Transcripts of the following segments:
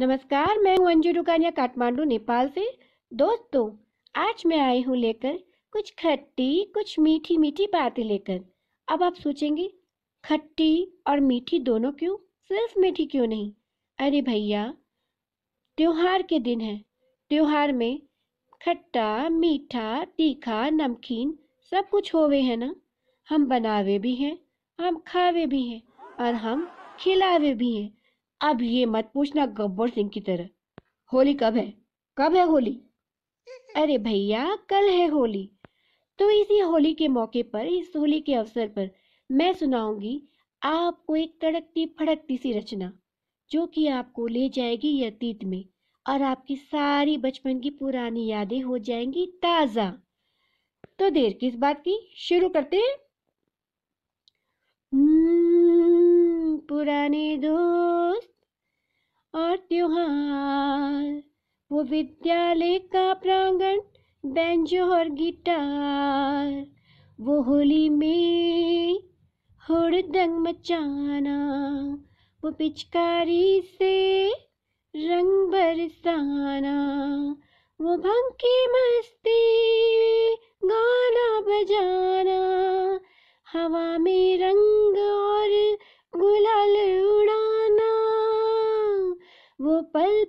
नमस्कार मैं हूं अंजू रुकानिया काठमांडू नेपाल से दोस्तों आज मैं आई हूं लेकर कुछ खट्टी कुछ मीठी मीठी बातें लेकर अब आप सोचेंगे खट्टी और मीठी दोनों क्यों सिर्फ मीठी क्यों नहीं अरे भैया त्योहार के दिन है त्योहार में खट्टा मीठा तीखा नमकीन सब कुछ होवे है ना हम बनावे भी हैं हम खावे भी हैं और हम खिलावे भी हैं अब ये मत पूछना गब्बर सिंह की तरह होली कब है कब है होली अरे भैया कल है होली तो इसी होली के मौके पर इस होली के अवसर पर मैं सुनाऊंगी आपको एक तड़कती फड़कती सी रचना जो कि आपको ले जाएगी अतीत में और आपकी सारी बचपन की पुरानी यादें हो जाएंगी ताज़ा तो देर किस बात की शुरू करते हैं हम्म, पुराने दोस्त और त्योहार वो विद्यालय का प्रांगण बैंजो और गिटार वो होली में हुड़दंग मचाना वो पिचकारी से रंग बरसाना वो भंग की मस्ती गाना बजाना हवा में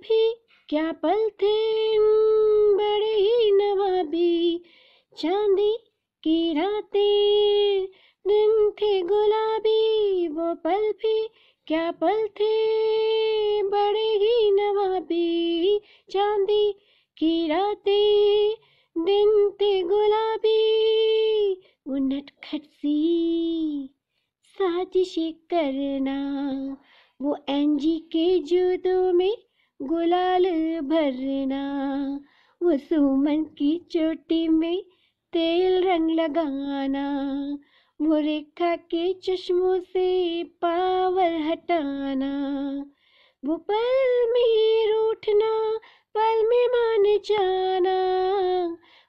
भी क्या पल थे बड़े ही नवाबी चांदी की रातें दिन थे गुलाबी वो पल भी क्या पल थे बड़े ही नवाबी चांदी की रातें दिन थे गुलाबी उनट नटखट सी साजिश करना वो एनजी के जुदों में गुलाल भरना वो सुमन की चोटी में तेल रंग लगाना वो रेखा के चश्मों से पावर हटाना वो पल में रूठना पल में मान जाना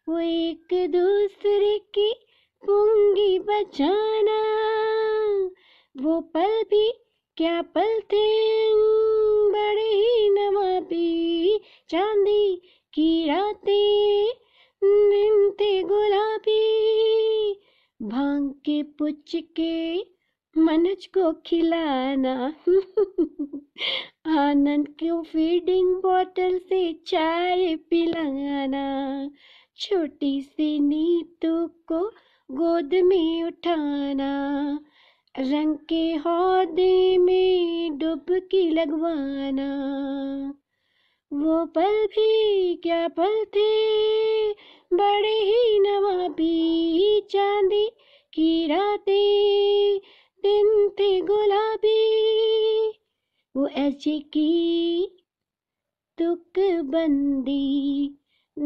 वो एक दूसरे की पुंगी बचाना वो पल भी क्या पल थे बड़े ही चांदी चांदी की रातें गुलाबी भांग के पुच के मनज को खिलाना आनंद को फीडिंग बॉटल से चाय पिलाना छोटी सी नीतू को गोद में उठाना रंग के हौदे में डुबकी लगवाना वो पल भी क्या पल थे बड़े ही नवाबी चांदी की रातें दिन थे गुलाबी वो ऐसे की तुक बंदी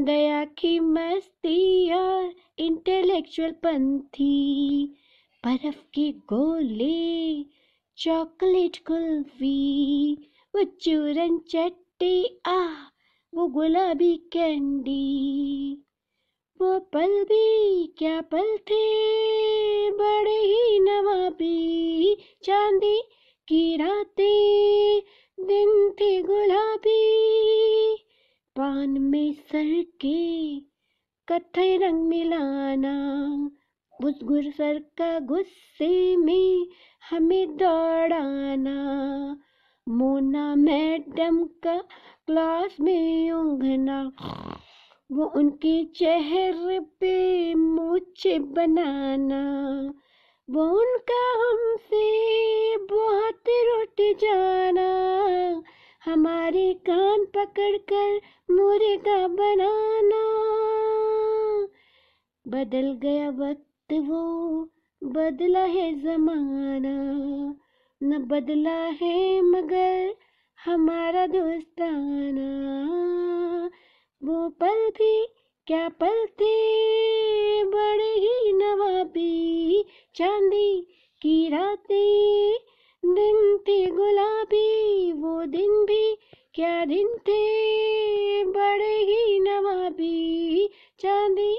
दया की मस्ती और इंटेलेक्चुअल पंथी बर्फ के गोले चॉकलेट कुल्फी वो चूरन चट मिट्टी आ वो गुलाबी कैंडी वो पल भी क्या पल थे बड़े ही नवाबी चांदी की रातें दिन थे गुलाबी पान में सर के कथे रंग मिलाना उस गुर सर का गुस्से में हमें दौड़ाना मोना मैडम का क्लास में उंगना वो उनके चेहरे पे मुझे बनाना वो उनका हमसे बहुत रुट जाना हमारे कान पकड़ कर मुर्गा बनाना बदल गया वक्त वो बदला है जमाना न बदला है मगर हमारा दोस्ताना वो पल भी क्या पल थे बड़े ही नवाबी चांदी की रातें दिन थे गुलाबी वो दिन भी क्या दिन थे बड़े ही नवाबी चांदी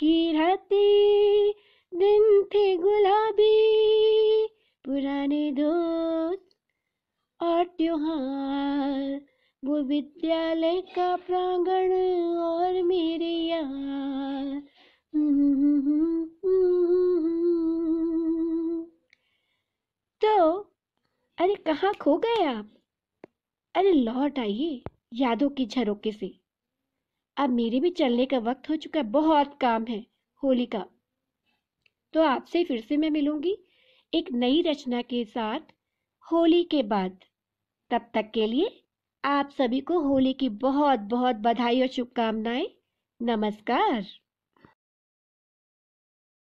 की रातें दिन थे गुलाबी पुराने दोस्त और त्योहार वो विद्यालय का प्रांगण और मेरे यार तो अरे कहाँ खो गए आप अरे लौट आइए यादों की झरोके से अब मेरे भी चलने का वक्त हो चुका है बहुत काम है होली का तो आपसे फिर से मैं मिलूंगी एक नई रचना के साथ होली के बाद तब तक के लिए आप सभी को होली की बहुत बहुत बधाई और शुभकामनाएं नमस्कार